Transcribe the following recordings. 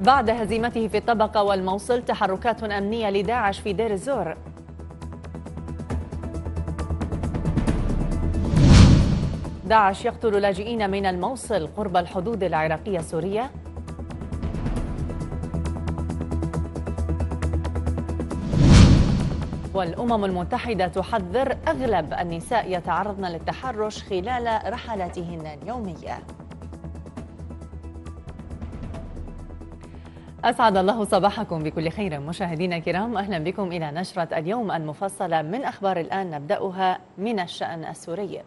بعد هزيمته في الطبقة والموصل تحركات أمنية لداعش في دير الزور داعش يقتل لاجئين من الموصل قرب الحدود العراقية السورية والأمم المتحدة تحذر أغلب النساء يتعرضن للتحرش خلال رحلاتهن اليومية أسعد الله صباحكم بكل خير مشاهدينا الكرام أهلا بكم إلى نشرة اليوم المفصلة من أخبار الآن نبدأها من الشأن السوري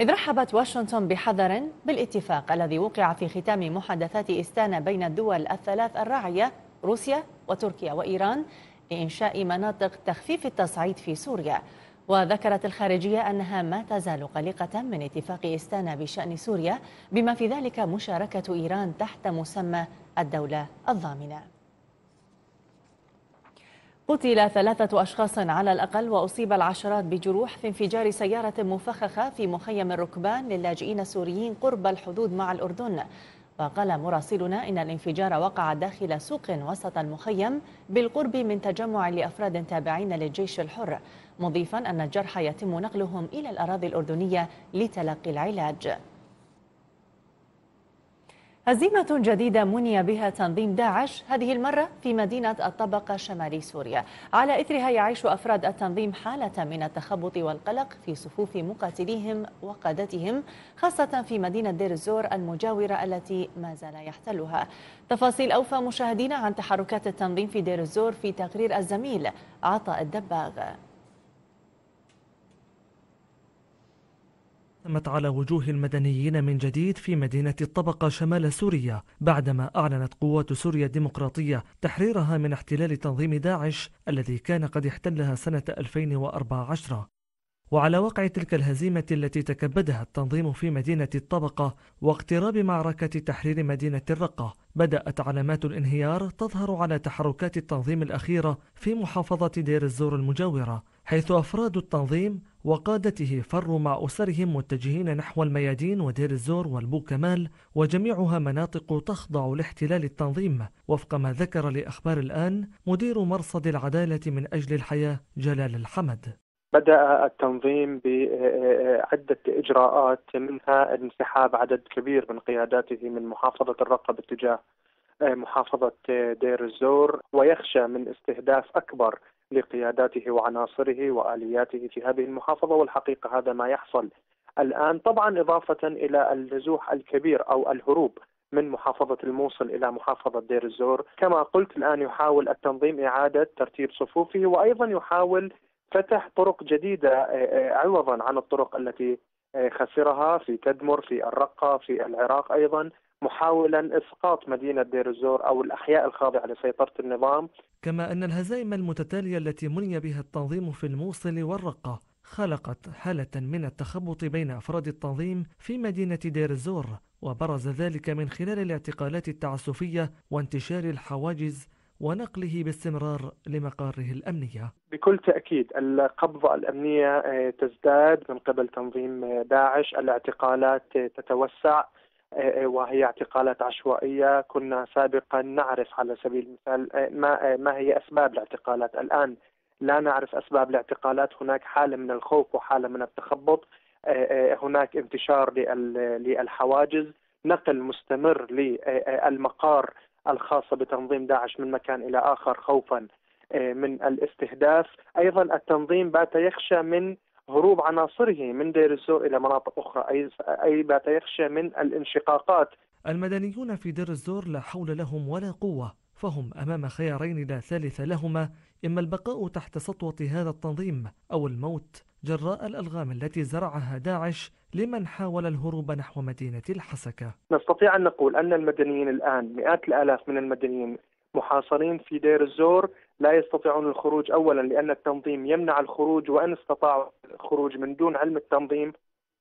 إذ رحبت واشنطن بحذر بالاتفاق الذي وقع في ختام محادثات استانا بين الدول الثلاث الراعية روسيا وتركيا وإيران لإنشاء مناطق تخفيف التصعيد في سوريا وذكرت الخارجية أنها ما تزال قلقة من اتفاق إستانا بشأن سوريا بما في ذلك مشاركة إيران تحت مسمى الدولة الضامنة قتل ثلاثة أشخاص على الأقل وأصيب العشرات بجروح في انفجار سيارة مفخخة في مخيم الركبان للاجئين السوريين قرب الحدود مع الأردن وقال مراسلنا إن الانفجار وقع داخل سوق وسط المخيم بالقرب من تجمع لأفراد تابعين للجيش الحر مضيفا أن الجرحى يتم نقلهم إلى الأراضي الأردنية لتلقي العلاج هزيمة جديدة مني بها تنظيم داعش هذه المرة في مدينة الطبقة شمالي سوريا على إثرها يعيش أفراد التنظيم حالة من التخبط والقلق في صفوف مقاتليهم وقادتهم خاصة في مدينة دير الزور المجاورة التي ما زال يحتلها تفاصيل أوفى مشاهدينا عن تحركات التنظيم في دير الزور في تقرير الزميل عطاء الدباغ تمت على وجوه المدنيين من جديد في مدينة الطبقة شمال سوريا بعدما أعلنت قوات سوريا الديمقراطية تحريرها من احتلال تنظيم داعش الذي كان قد احتلها سنة 2014 وعلى وقع تلك الهزيمة التي تكبدها التنظيم في مدينة الطبقة واقتراب معركة تحرير مدينة الرقة بدأت علامات الانهيار تظهر على تحركات التنظيم الأخيرة في محافظة دير الزور المجاورة حيث أفراد التنظيم وقادته فروا مع أسرهم متجهين نحو الميادين ودير الزور والبوكمال وجميعها مناطق تخضع لاحتلال التنظيم وفق ما ذكر لأخبار الآن مدير مرصد العدالة من أجل الحياة جلال الحمد بدأ التنظيم بعدة إجراءات منها انسحاب عدد كبير من قياداته من محافظة الرقة باتجاه محافظة دير الزور ويخشى من استهداف أكبر لقياداته وعناصره والياته في هذه المحافظه والحقيقه هذا ما يحصل الان طبعا اضافه الى النزوح الكبير او الهروب من محافظة الموصل إلى محافظة دير الزور كما قلت الآن يحاول التنظيم إعادة ترتيب صفوفه وأيضا يحاول فتح طرق جديدة آه، آه، عوضا عن الطرق التي آه، خسرها في تدمر في الرقة في العراق أيضا محاولا اسقاط مدينه دير الزور او الاحياء الخاضعه لسيطره النظام. كما ان الهزائم المتتاليه التي مني بها التنظيم في الموصل والرقه خلقت حاله من التخبط بين افراد التنظيم في مدينه دير الزور وبرز ذلك من خلال الاعتقالات التعسفيه وانتشار الحواجز ونقله باستمرار لمقاره الأمنية بكل تأكيد القبضة الأمنية تزداد من قبل تنظيم داعش الاعتقالات تتوسع آه، آه، وهي اعتقالات عشوائية كنا سابقا نعرف على سبيل المثال آه، ما, ما هي أسباب الاعتقالات الآن لا نعرف أسباب الاعتقالات هناك حالة من الخوف وحالة من التخبط هناك انتشار للحواجز نقل مستمر للمقار الخاصة بتنظيم داعش من مكان إلى آخر خوفا من الاستهداف أيضا التنظيم بات يخشى من هروب عناصره من دير الزور إلى مناطق أخرى أي, أي بات يخشى من الانشقاقات المدنيون في دير الزور لا حول لهم ولا قوة فهم أمام خيارين لا ثالث لهما إما البقاء تحت سطوة هذا التنظيم أو الموت جراء الألغام التي زرعها داعش لمن حاول الهروب نحو مدينة الحسكة نستطيع أن نقول أن المدنيين الآن مئات الآلاف من المدنيين محاصرين في دير الزور لا يستطيعون الخروج اولا لان التنظيم يمنع الخروج وان استطاعوا الخروج من دون علم التنظيم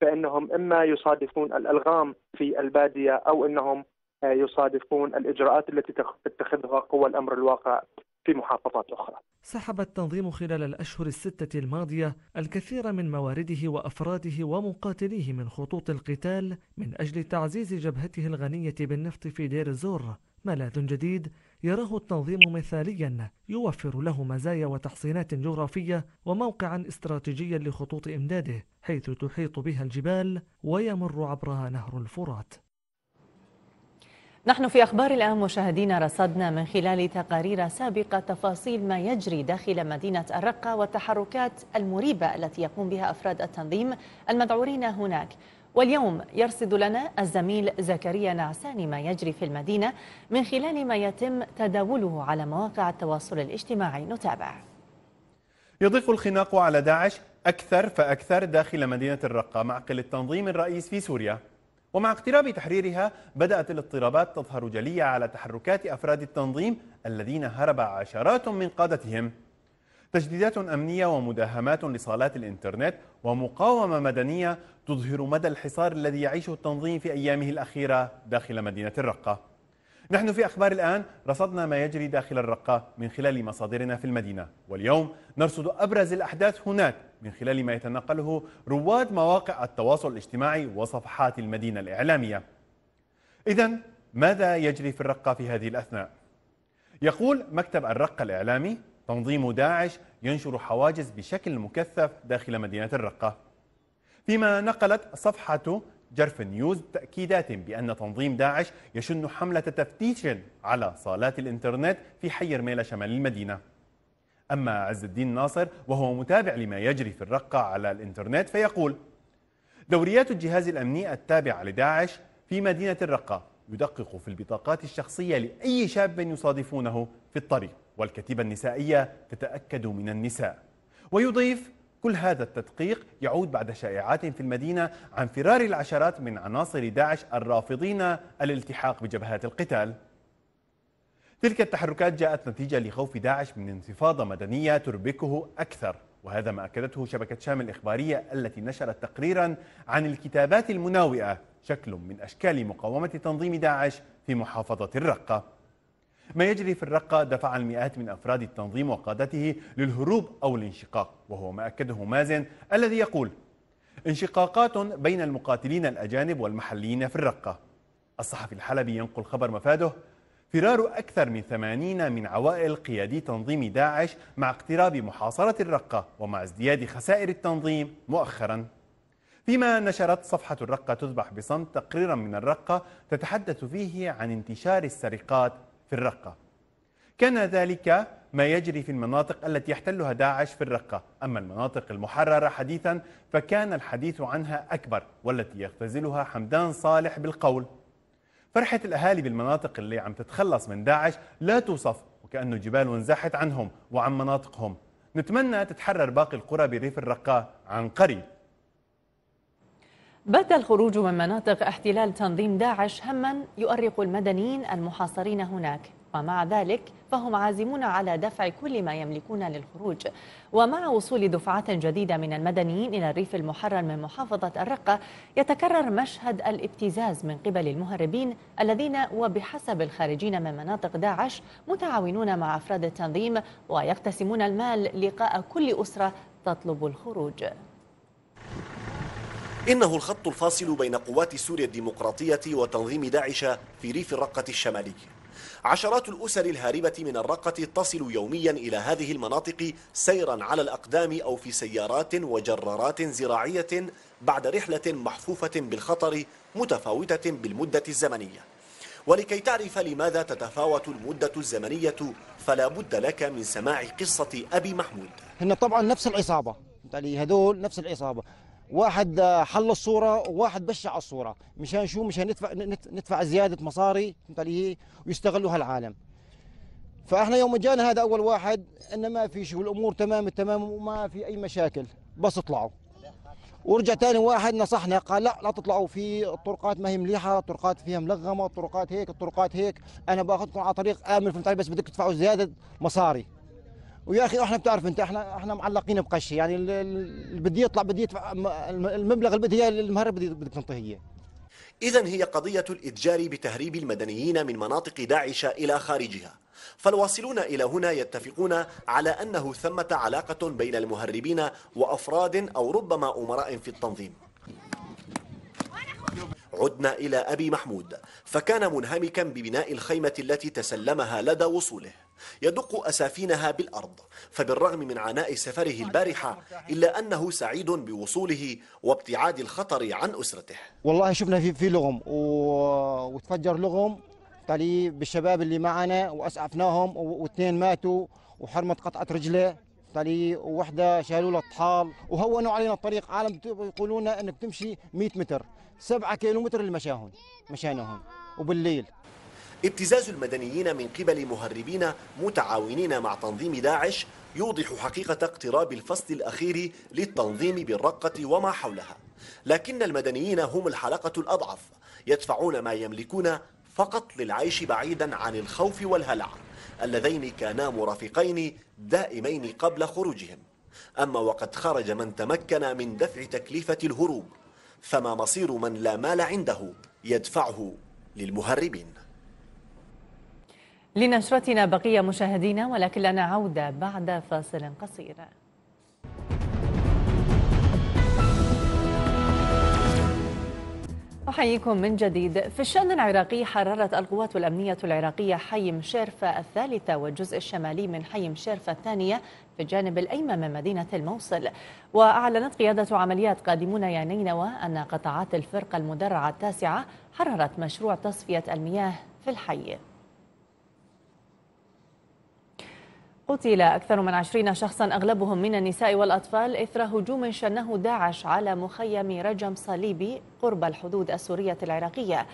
فانهم اما يصادفون الالغام في الباديه او انهم آه، يصادفون الاجراءات التي تتخذها قوى الامر الواقع في محافظات اخرى. سحب التنظيم خلال الاشهر السته الماضيه الكثير من موارده وافراده ومقاتليه من خطوط القتال من اجل تعزيز جبهته الغنيه بالنفط في دير الزور، ملاذ جديد يراه التنظيم مثاليا يوفر له مزايا وتحصينات جغرافية وموقعا استراتيجيا لخطوط إمداده حيث تحيط بها الجبال ويمر عبرها نهر الفرات نحن في أخبار الآن مشاهدينا رصدنا من خلال تقارير سابقة تفاصيل ما يجري داخل مدينة الرقة والتحركات المريبة التي يقوم بها أفراد التنظيم المذعورين هناك واليوم يرصد لنا الزميل زكريا نعسان ما يجري في المدينة من خلال ما يتم تداوله على مواقع التواصل الاجتماعي نتابع يضيق الخناق على داعش أكثر فأكثر داخل مدينة الرقة معقل التنظيم الرئيس في سوريا ومع اقتراب تحريرها بدأت الاضطرابات تظهر جلية على تحركات أفراد التنظيم الذين هرب عشرات من قادتهم تجديدات أمنية ومداهمات لصالات الإنترنت ومقاومة مدنية تظهر مدى الحصار الذي يعيشه التنظيم في أيامه الأخيرة داخل مدينة الرقة نحن في أخبار الآن رصدنا ما يجري داخل الرقة من خلال مصادرنا في المدينة واليوم نرصد أبرز الأحداث هناك من خلال ما يتناقله رواد مواقع التواصل الاجتماعي وصفحات المدينة الإعلامية إذا ماذا يجري في الرقة في هذه الأثناء؟ يقول مكتب الرقة الإعلامي تنظيم داعش ينشر حواجز بشكل مكثف داخل مدينة الرقة فيما نقلت صفحة جرف نيوز تأكيدات بأن تنظيم داعش يشن حملة تفتيش على صالات الإنترنت في حي رميلة شمال المدينة أما عز الدين ناصر وهو متابع لما يجري في الرقة على الإنترنت فيقول دوريات الجهاز الأمني التابعة لداعش في مدينة الرقة يدقق في البطاقات الشخصية لأي شاب يصادفونه في الطريق والكتيبة النسائية تتأكد من النساء ويضيف كل هذا التدقيق يعود بعد شائعات في المدينة عن فرار العشرات من عناصر داعش الرافضين الالتحاق بجبهات القتال تلك التحركات جاءت نتيجة لخوف داعش من انتفاضة مدنية تربكه أكثر وهذا ما أكدته شبكة شام الإخبارية التي نشرت تقريرا عن الكتابات المناوئة شكل من أشكال مقاومة تنظيم داعش في محافظة الرقة ما يجري في الرقة دفع المئات من أفراد التنظيم وقادته للهروب أو الانشقاق وهو ما أكده مازن الذي يقول انشقاقات بين المقاتلين الأجانب والمحليين في الرقة الصحفي الحلبي ينقل خبر مفاده فرار أكثر من ثمانين من عوائل قيادي تنظيم داعش مع اقتراب محاصرة الرقة ومع ازدياد خسائر التنظيم مؤخرا فيما نشرت صفحة الرقة تذبح بصمت تقريرا من الرقة تتحدث فيه عن انتشار السرقات في الرقة كان ذلك ما يجري في المناطق التي يحتلها داعش في الرقة أما المناطق المحررة حديثا فكان الحديث عنها أكبر والتي يختزلها حمدان صالح بالقول فرحة الأهالي بالمناطق اللي عم تتخلص من داعش لا توصف وكأنه جبال انزاحت عنهم وعن مناطقهم نتمنى تتحرر باقي القرى بريف الرقة عن قريب بات الخروج من مناطق احتلال تنظيم داعش هما يؤرق المدنيين المحاصرين هناك ومع ذلك فهم عازمون على دفع كل ما يملكون للخروج ومع وصول دفعات جديدة من المدنيين إلى الريف المحرر من محافظة الرقة يتكرر مشهد الابتزاز من قبل المهربين الذين وبحسب الخارجين من مناطق داعش متعاونون مع أفراد التنظيم ويقتسمون المال لقاء كل أسرة تطلب الخروج إنه الخط الفاصل بين قوات سوريا الديمقراطية وتنظيم داعش في ريف الرقة الشمالي عشرات الأسر الهاربة من الرقة تصل يوميا إلى هذه المناطق سيرا على الأقدام أو في سيارات وجرارات زراعية بعد رحلة محفوفة بالخطر متفاوتة بالمدة الزمنية ولكي تعرف لماذا تتفاوت المدة الزمنية فلا بد لك من سماع قصة أبي محمود هن طبعا نفس العصابة يعني هذول نفس العصابة واحد آه، حل الصوره وواحد بشع الصوره مشان شو مشان ندفع ندفع زياده مصاري فهمت علي ويستغلوا هالعالم فاحنا يوم جانا هذا اول واحد انه ما في شيء والامور تمام التمام وما في اي مشاكل بس اطلعوا ورجع ثاني واحد نصحنا قال لا لا تطلعوا في الطرقات ما هي مليحه الطرقات فيها ملغمه الطرقات هيك الطرقات هيك انا باخذكم على طريق امن فهمت علي بس بدك تدفعوا زياده مصاري ويا اخي احنا بتعرف انت احنا احنا معلقين بقشه يعني اللي بدي يطلع بدي يدفع المبلغ اللي بدي اياه المهر بدك تنطيه اياه إذا هي قضية الإتجار بتهريب المدنيين من مناطق داعش إلى خارجها فالواصلون إلى هنا يتفقون على أنه ثمة علاقة بين المهربين وأفراد أو ربما أمراء في التنظيم عدنا إلى أبي محمود فكان منهمكا ببناء الخيمة التي تسلمها لدى وصوله يدق أسافينها بالأرض فبالرغم من عناء سفره البارحة إلا أنه سعيد بوصوله وابتعاد الخطر عن أسرته والله شفنا في, لغم و... وتفجر لغم بالشباب اللي معنا وأسعفناهم واثنين ماتوا وحرمت قطعة رجله طريق ووحده شالوا له الطحال وهونوا علينا الطريق عالم يقولون انك تمشي 100 متر 7 كيلومتر المشاهون مشاناهم وبالليل ابتزاز المدنيين من قبل مهربين متعاونين مع تنظيم داعش يوضح حقيقة اقتراب الفصل الأخير للتنظيم بالرقة وما حولها لكن المدنيين هم الحلقة الأضعف يدفعون ما يملكون فقط للعيش بعيدا عن الخوف والهلع اللذين كانا مرافقين دائمين قبل خروجهم أما وقد خرج من تمكن من دفع تكلفة الهروب فما مصير من لا مال عنده يدفعه للمهربين لنشرتنا بقية مشاهدينا ولكن لنا عودة بعد فاصل قصير أحييكم من جديد في الشأن العراقي حررت القوات الأمنية العراقية حي مشرفة الثالثة والجزء الشمالي من حي مشرفة الثانية في الجانب الأيمن من مدينة الموصل وأعلنت قيادة عمليات قادمون يا نينوى أن قطاعات الفرقة المدرعة التاسعة حررت مشروع تصفية المياه في الحي قتل أكثر من عشرين شخصا أغلبهم من النساء والأطفال إثر هجوم شنه داعش على مخيم رجم صليبي قرب الحدود السورية العراقية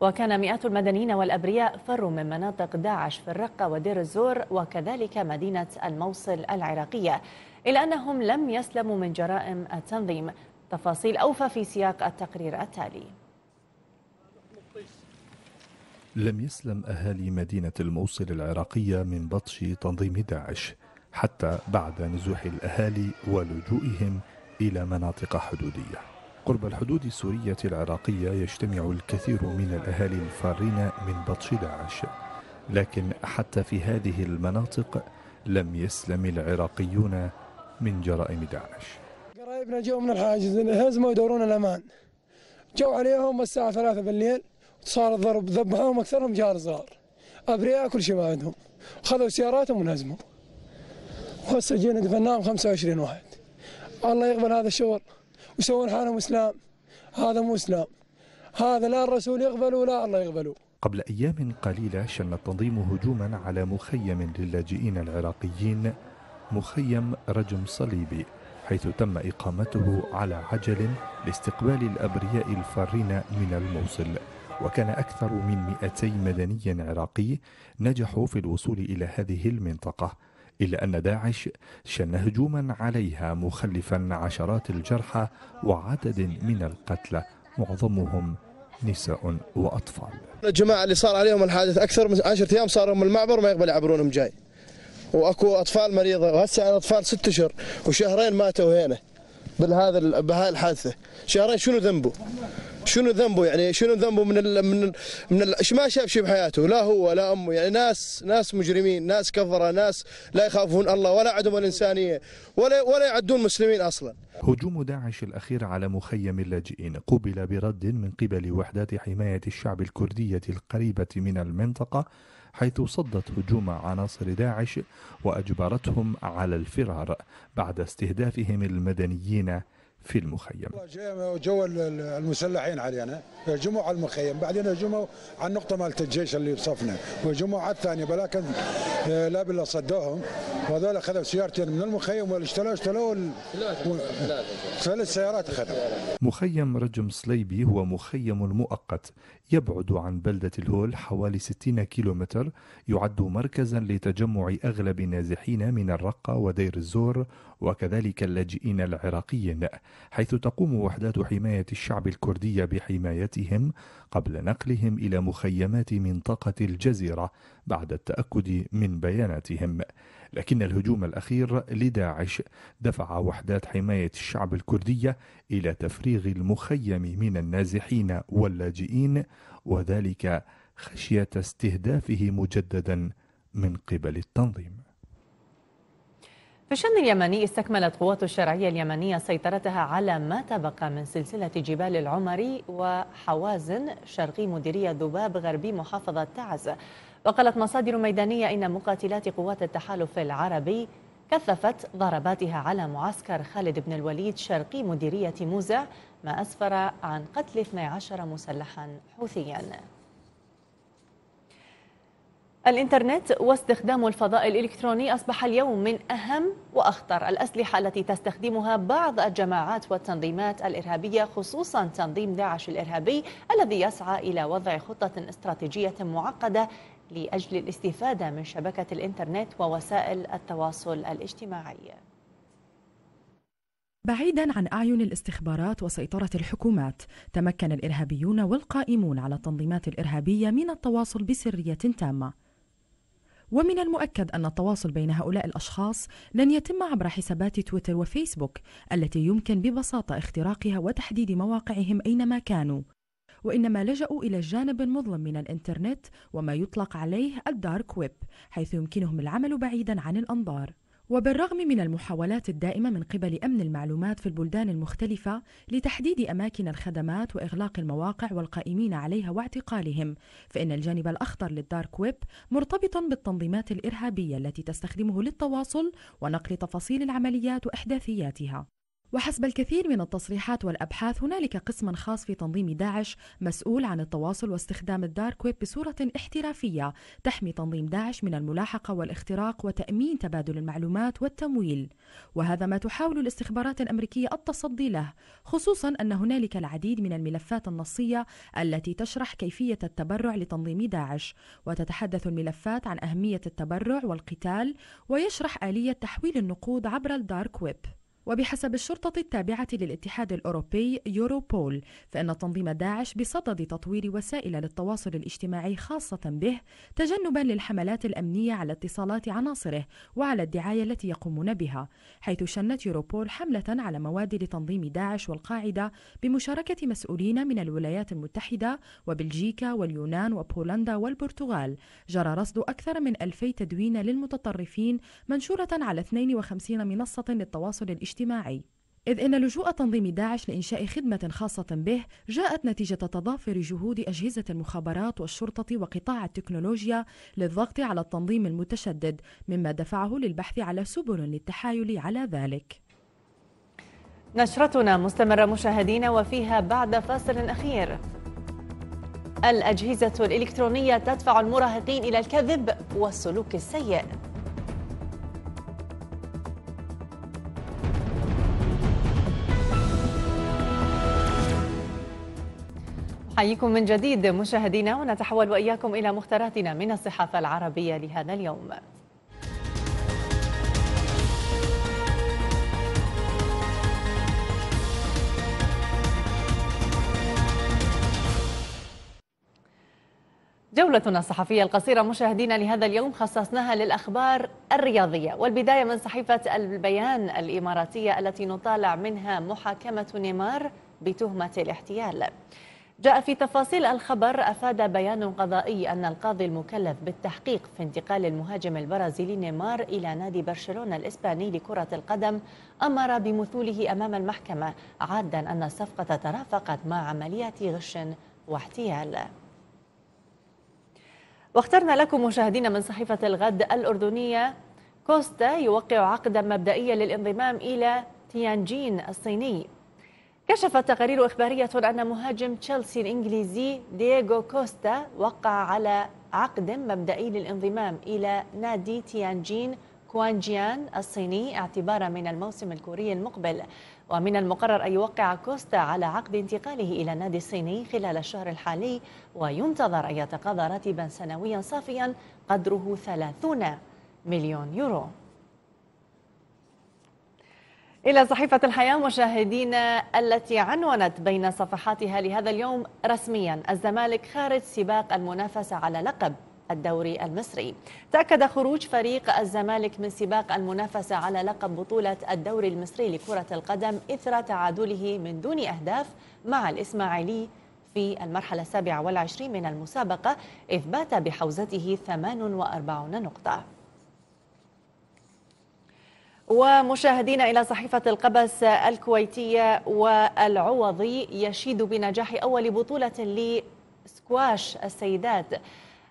وكان مئات المدنيين والأبرياء فروا من مناطق داعش في الرقة ودير الزور وكذلك مدينة الموصل العراقية إلا أنهم لم يسلموا من جرائم التنظيم تفاصيل أوفى في سياق التقرير التالي لم يسلم أهالي مدينة الموصل العراقية من بطش تنظيم داعش حتى بعد نزوح الأهالي ولجوئهم إلى مناطق حدودية قرب الحدود السورية العراقية يجتمع الكثير من الأهالي الفارين من بطش داعش لكن حتى في هذه المناطق لم يسلم العراقيون من جرائم داعش قرايبنا جو من الحاجز هزموا يدورون الأمان جو عليهم الساعة ثلاثة بالليل صار الضرب ذبحهم اكثرهم جار صغار ابرياء كل شيء ما عندهم خذوا سياراتهم ونهزموا وهسه جينا دفناهم 25 واحد الله يقبل هذا الشغل ويسوون حالهم اسلام هذا مو اسلام هذا لا الرسول يقبله ولا الله يقبله قبل أيام قليلة شن التنظيم هجوما على مخيم للاجئين العراقيين مخيم رجم صليبي حيث تم إقامته على عجل لاستقبال الأبرياء الفارين من الموصل وكان أكثر من 200 مدني عراقي نجحوا في الوصول إلى هذه المنطقة إلا أن داعش شن هجوما عليها مخلفا عشرات الجرحى وعدد من القتلى معظمهم نساء وأطفال الجماعة اللي صار عليهم الحادث أكثر من 10 أيام صار لهم المعبر ما يقبل يعبرونهم جاي واكو اطفال مريضه وهسه اطفال ست اشهر وشهرين ماتوا هنا بهذا بهاي الحادثه شهرين شنو ذنبه شنو ذنبه يعني شنو ذنبه من الـ من الـ من ال ما شاف شيء بحياته لا هو ولا امه يعني ناس ناس مجرمين ناس كفره ناس لا يخافون الله ولا عندهم الانسانيه ولا ولا يعدون مسلمين اصلا هجوم داعش الاخير على مخيم اللاجئين قوبل برد من قبل وحدات حمايه الشعب الكرديه القريبه من المنطقه حيث صدت هجوم عناصر داعش واجبرتهم على الفرار بعد استهدافهم المدنيين في المخيم جو المسلحين علينا هجموا على المخيم بعدين هجموا على النقطة مالت الجيش اللي بصفنا وهجموا على الثانية ولكن آه، لا بالله صدوهم وهذول أخذوا سيارتين من المخيم والاشتلوا اشتلوا ثلاث سيارات أخذوا مخيم رجم صليبي هو مخيم مؤقت يبعد عن بلدة الهول حوالي 60 كيلومتر يعد مركزا لتجمع أغلب النازحين من الرقة ودير الزور وكذلك اللاجئين العراقيين حيث تقوم وحدات حماية الشعب الكردية بحمايتهم قبل نقلهم إلى مخيمات منطقة الجزيرة بعد التأكد من بياناتهم لكن الهجوم الأخير لداعش دفع وحدات حماية الشعب الكردية إلى تفريغ المخيم من النازحين واللاجئين وذلك خشية استهدافه مجددا من قبل التنظيم في الشأن اليمني استكملت قوات الشرعية اليمنية سيطرتها على ما تبقى من سلسلة جبال العمري وحوازن شرقي مديرية ذباب غربي محافظة تعز وقالت مصادر ميدانية إن مقاتلات قوات التحالف العربي كثفت ضرباتها على معسكر خالد بن الوليد شرقي مديرية موزع ما أسفر عن قتل 12 مسلحا حوثيا الإنترنت واستخدام الفضاء الإلكتروني أصبح اليوم من أهم وأخطر الأسلحة التي تستخدمها بعض الجماعات والتنظيمات الإرهابية خصوصا تنظيم داعش الإرهابي الذي يسعى إلى وضع خطة استراتيجية معقدة لأجل الاستفادة من شبكة الإنترنت ووسائل التواصل الاجتماعي بعيدا عن اعين الاستخبارات وسيطره الحكومات تمكن الارهابيون والقائمون على التنظيمات الارهابيه من التواصل بسريه تامه ومن المؤكد أن التواصل بين هؤلاء الأشخاص لن يتم عبر حسابات تويتر وفيسبوك التي يمكن ببساطة اختراقها وتحديد مواقعهم أينما كانوا وإنما لجأوا إلى جانب مظلم من الإنترنت وما يطلق عليه الدارك ويب حيث يمكنهم العمل بعيدا عن الأنظار وبالرغم من المحاولات الدائمة من قبل أمن المعلومات في البلدان المختلفة لتحديد أماكن الخدمات وإغلاق المواقع والقائمين عليها واعتقالهم، فإن الجانب الأخطر للدارك ويب مرتبط بالتنظيمات الإرهابية التي تستخدمه للتواصل ونقل تفاصيل العمليات وإحداثياتها. وحسب الكثير من التصريحات والأبحاث هنالك قسم خاص في تنظيم داعش مسؤول عن التواصل واستخدام الدارك ويب بصورة احترافية تحمي تنظيم داعش من الملاحقة والاختراق وتأمين تبادل المعلومات والتمويل وهذا ما تحاول الاستخبارات الأمريكية التصدي له خصوصا أن هنالك العديد من الملفات النصية التي تشرح كيفية التبرع لتنظيم داعش وتتحدث الملفات عن أهمية التبرع والقتال ويشرح آلية تحويل النقود عبر الدارك ويب وبحسب الشرطة التابعة للاتحاد الأوروبي يوروبول فإن تنظيم داعش بصدد تطوير وسائل للتواصل الاجتماعي خاصة به تجنبا للحملات الأمنية على اتصالات عناصره وعلى الدعاية التي يقومون بها حيث شنت يوروبول حملة على مواد لتنظيم داعش والقاعدة بمشاركة مسؤولين من الولايات المتحدة وبلجيكا واليونان وبولندا والبرتغال جرى رصد أكثر من 2000 تدوين للمتطرفين منشورة على 52 منصة للتواصل الاجتماعي الاجتماعي إذ إن لجوء تنظيم داعش لإنشاء خدمة خاصة به جاءت نتيجة تضافر جهود أجهزة المخابرات والشرطة وقطاع التكنولوجيا للضغط على التنظيم المتشدد مما دفعه للبحث على سبل للتحايل على ذلك نشرتنا مستمرة مشاهدين وفيها بعد فاصل أخير الأجهزة الإلكترونية تدفع المراهقين إلى الكذب والسلوك السيء حييكم من جديد مشاهدينا ونتحول وإياكم إلى مختاراتنا من الصحافة العربية لهذا اليوم جولتنا الصحفية القصيرة مشاهدينا لهذا اليوم خصصناها للأخبار الرياضية والبداية من صحيفة البيان الإماراتية التي نطالع منها محاكمة نيمار بتهمة الاحتيال جاء في تفاصيل الخبر أفاد بيان قضائي أن القاضي المكلف بالتحقيق في انتقال المهاجم البرازيلي نيمار إلى نادي برشلونة الإسباني لكرة القدم أمر بمثوله أمام المحكمة عادا أن الصفقة ترافقت مع عمليات غش واحتيال واخترنا لكم مشاهدينا من صحيفة الغد الأردنية كوستا يوقع عقدا مبدئيا للانضمام إلى تيانجين الصيني كشفت تقارير إخبارية أن مهاجم تشيلسي الإنجليزي دييغو كوستا وقع على عقد مبدئي للانضمام إلى نادي تيانجين كوانجيان الصيني اعتبارا من الموسم الكوري المقبل ومن المقرر أن يوقع كوستا على عقد انتقاله إلى النادي الصيني خلال الشهر الحالي وينتظر أن يتقاضى راتبا سنويا صافيا قدره 30 مليون يورو إلى صحيفة الحياة مشاهدينا التي عنونت بين صفحاتها لهذا اليوم رسميا الزمالك خارج سباق المنافسة على لقب الدوري المصري تأكد خروج فريق الزمالك من سباق المنافسة على لقب بطولة الدوري المصري لكرة القدم إثر تعادله من دون أهداف مع الإسماعيلي في المرحلة السابعة والعشرين من المسابقة إذ بات بحوزته 48 نقطة ومشاهدينا إلى صحيفة القبس الكويتية والعوضي يشيد بنجاح أول بطولة لسكواش السيدات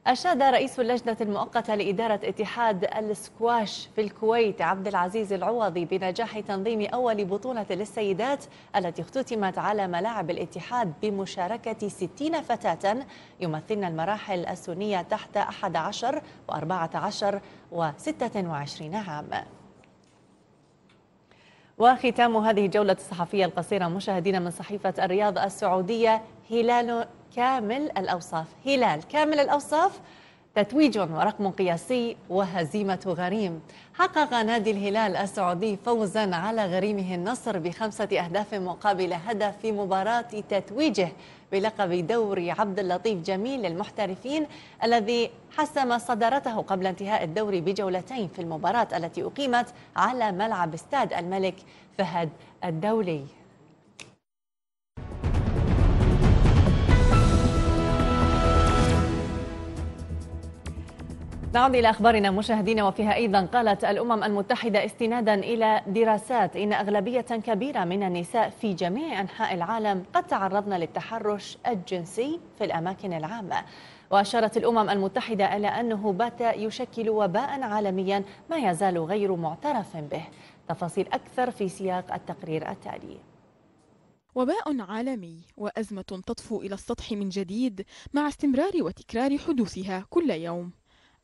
أشاد رئيس اللجنة المؤقتة لإدارة اتحاد السكواش في الكويت عبد العزيز العوضي بنجاح تنظيم أول بطولة للسيدات التي اختتمت على ملاعب الاتحاد بمشاركة 60 فتاة يمثلن المراحل السنية تحت 11 و14 و26 عام وختام هذه الجولة الصحفية القصيرة مشاهدينا من صحيفة الرياض السعودية هلال كامل الأوصاف هلال كامل الأوصاف تتويج ورقم قياسي وهزيمة غريم حقق نادي الهلال السعودي فوزا على غريمه النصر بخمسة أهداف مقابل هدف في مباراة تتويجه بلقب دوري عبد اللطيف جميل للمحترفين الذي حسم صدارته قبل انتهاء الدوري بجولتين في المباراة التي أقيمت على ملعب استاد الملك فهد الدولي نعود إلى أخبارنا مشاهدينا وفيها أيضا قالت الأمم المتحدة استنادا إلى دراسات إن أغلبية كبيرة من النساء في جميع أنحاء العالم قد تعرضن للتحرش الجنسي في الأماكن العامة وأشارت الأمم المتحدة إلى أنه بات يشكل وباء عالميا ما يزال غير معترف به تفاصيل أكثر في سياق التقرير التالي وباء عالمي وأزمة تطفو إلى السطح من جديد مع استمرار وتكرار حدوثها كل يوم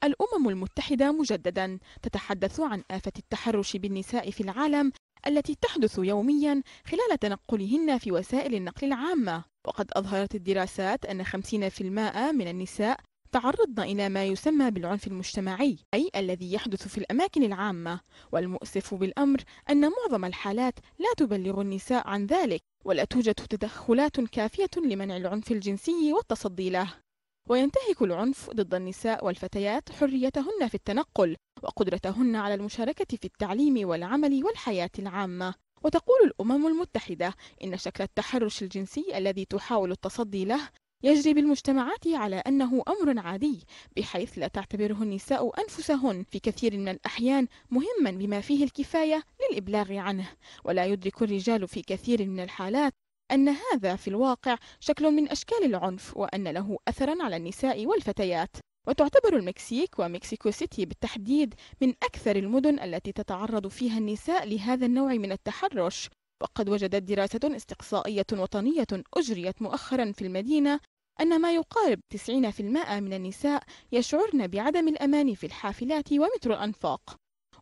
الأمم المتحدة مجددا تتحدث عن آفة التحرش بالنساء في العالم التي تحدث يوميا خلال تنقلهن في وسائل النقل العامة وقد أظهرت الدراسات أن 50% من النساء تعرضن إلى ما يسمى بالعنف المجتمعي أي الذي يحدث في الأماكن العامة والمؤسف بالأمر أن معظم الحالات لا تبلغ النساء عن ذلك ولا توجد تدخلات كافية لمنع العنف الجنسي والتصدي له وينتهك العنف ضد النساء والفتيات حريتهن في التنقل وقدرتهن على المشاركة في التعليم والعمل والحياة العامة وتقول الأمم المتحدة إن شكل التحرش الجنسي الذي تحاول التصدي له يجري بالمجتمعات على أنه أمر عادي بحيث لا تعتبره النساء أنفسهن في كثير من الأحيان مهما بما فيه الكفاية للإبلاغ عنه ولا يدرك الرجال في كثير من الحالات أن هذا في الواقع شكل من أشكال العنف وأن له أثرا على النساء والفتيات وتعتبر المكسيك ومكسيكو سيتي بالتحديد من أكثر المدن التي تتعرض فيها النساء لهذا النوع من التحرش وقد وجدت دراسة استقصائية وطنية أجريت مؤخرا في المدينة أن ما يقارب 90% من النساء يشعرن بعدم الأمان في الحافلات ومترو الأنفاق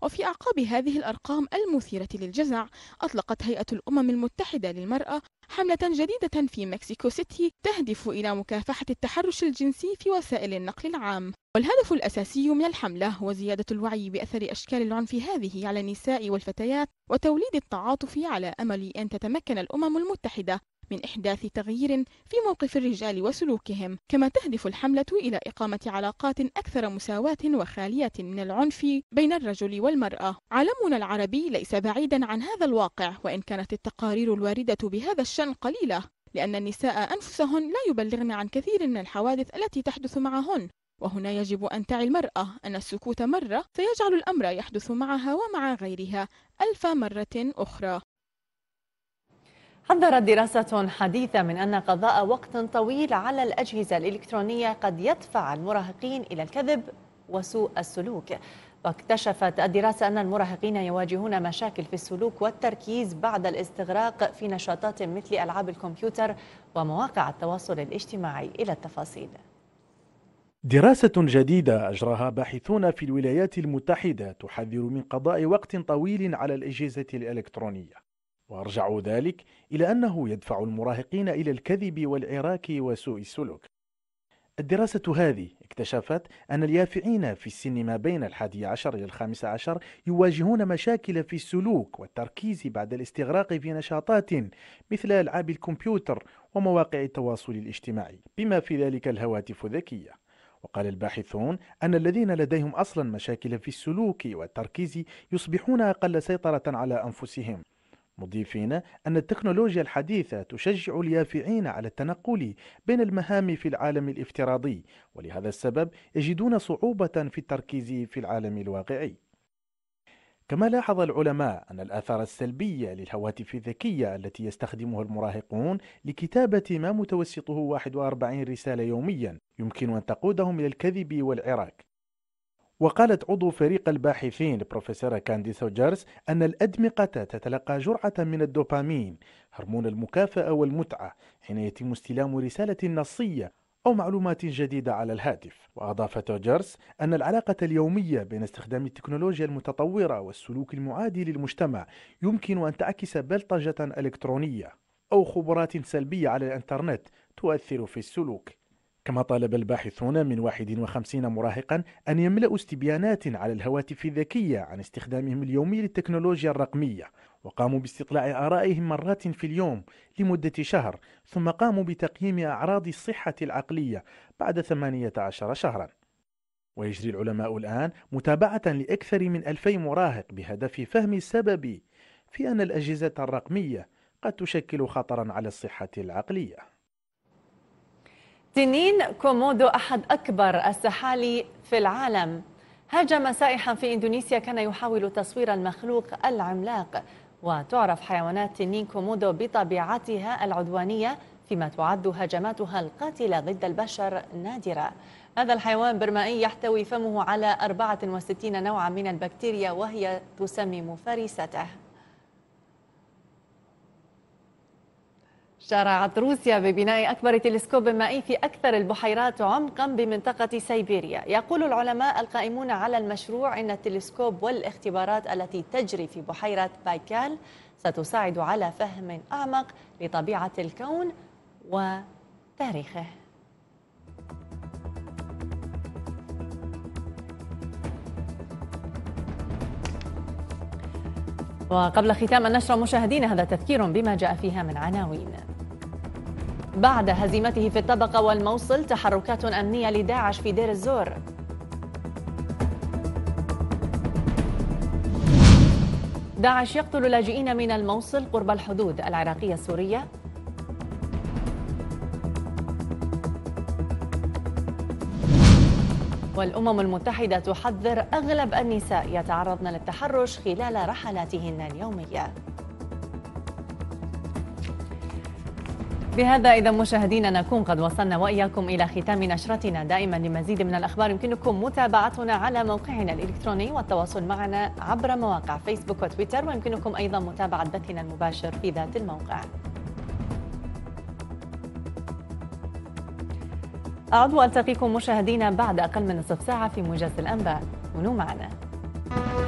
وفي أعقاب هذه الأرقام المثيرة للجزع أطلقت هيئة الأمم المتحدة للمرأة حملة جديدة في مكسيكو سيتي تهدف إلى مكافحة التحرش الجنسي في وسائل النقل العام والهدف الأساسي من الحملة هو زيادة الوعي بأثر أشكال العنف هذه على النساء والفتيات وتوليد التعاطف على أمل أن تتمكن الأمم المتحدة من إحداث تغيير في موقف الرجال وسلوكهم، كما تهدف الحملة إلى إقامة علاقات أكثر مساواة وخالية من العنف بين الرجل والمرأة. عالمنا العربي ليس بعيدا عن هذا الواقع، وإن كانت التقارير الواردة بهذا الشأن قليلة، لأن النساء أنفسهن لا يبلغن عن كثير من الحوادث التي تحدث معهن، وهنا يجب أن تعي المرأة أن السكوت مرة سيجعل الأمر يحدث معها ومع غيرها ألف مرة أخرى حذرت دراسة حديثة من أن قضاء وقت طويل على الأجهزة الإلكترونية قد يدفع المراهقين إلى الكذب وسوء السلوك واكتشفت الدراسة أن المراهقين يواجهون مشاكل في السلوك والتركيز بعد الاستغراق في نشاطات مثل ألعاب الكمبيوتر ومواقع التواصل الاجتماعي إلى التفاصيل دراسة جديدة أجراها باحثون في الولايات المتحدة تحذر من قضاء وقت طويل على الأجهزة الإلكترونية وأرجعوا ذلك إلى أنه يدفع المراهقين إلى الكذب والعراك وسوء السلوك الدراسة هذه اكتشفت أن اليافعين في السن ما بين الحادي عشر إلى الخامس عشر يواجهون مشاكل في السلوك والتركيز بعد الاستغراق في نشاطات مثل ألعاب الكمبيوتر ومواقع التواصل الاجتماعي بما في ذلك الهواتف الذكية وقال الباحثون أن الذين لديهم أصلا مشاكل في السلوك والتركيز يصبحون أقل سيطرة على أنفسهم مضيفين أن التكنولوجيا الحديثة تشجع اليافعين على التنقل بين المهام في العالم الافتراضي ولهذا السبب يجدون صعوبة في التركيز في العالم الواقعي كما لاحظ العلماء أن الآثار السلبية للهواتف الذكية التي يستخدمها المراهقون لكتابة ما متوسطه 41 رسالة يوميا يمكن أن تقودهم إلى الكذب والعراك وقالت عضو فريق الباحثين البروفيسورة كانديس جارس أن الأدمغة تتلقى جرعة من الدوبامين هرمون المكافأة والمتعة حين يتم استلام رسالة نصية أو معلومات جديدة على الهاتف وأضاف توجرس أن العلاقة اليومية بين استخدام التكنولوجيا المتطورة والسلوك المعادي للمجتمع يمكن أن تعكس بلطجة إلكترونية أو خبرات سلبية على الإنترنت تؤثر في السلوك كما طالب الباحثون من 51 مراهقا أن يملأوا استبيانات على الهواتف الذكية عن استخدامهم اليومي للتكنولوجيا الرقمية وقاموا باستطلاع آرائهم مرات في اليوم لمدة شهر ثم قاموا بتقييم أعراض الصحة العقلية بعد 18 شهراً ويجري العلماء الآن متابعة لأكثر من ألفي مراهق بهدف فهم السبب في أن الأجهزة الرقمية قد تشكل خطرا على الصحة العقلية تنين كومودو أحد أكبر السحالي في العالم هاجم سائحا في إندونيسيا كان يحاول تصوير المخلوق العملاق وتعرف حيوانات تنين كومودو بطبيعتها العدوانية فيما تعد هجماتها القاتلة ضد البشر نادرة هذا الحيوان برمائي يحتوي فمه على 64 نوعا من البكتيريا وهي تسمم فريسته شرعت روسيا ببناء أكبر تلسكوب مائي في أكثر البحيرات عمقا بمنطقة سيبيريا يقول العلماء القائمون على المشروع أن التلسكوب والاختبارات التي تجري في بحيرة بايكال ستساعد على فهم أعمق لطبيعة الكون وتاريخه وقبل ختام النشرة مشاهدينا هذا تذكير بما جاء فيها من عناوين بعد هزيمته في الطبقة والموصل تحركات أمنية لداعش في دير الزور داعش يقتل لاجئين من الموصل قرب الحدود العراقية السورية والأمم المتحدة تحذر أغلب النساء يتعرضن للتحرش خلال رحلاتهن اليومية بهذا إذا مشاهدينا نكون قد وصلنا وإياكم إلى ختام نشرتنا دائما لمزيد من الأخبار يمكنكم متابعتنا على موقعنا الإلكتروني والتواصل معنا عبر مواقع فيسبوك وتويتر ويمكنكم أيضا متابعة بثنا المباشر في ذات الموقع أعود وألتقيكم مشاهدينا بعد أقل من نصف ساعة في موجز الأنباء كونوا معنا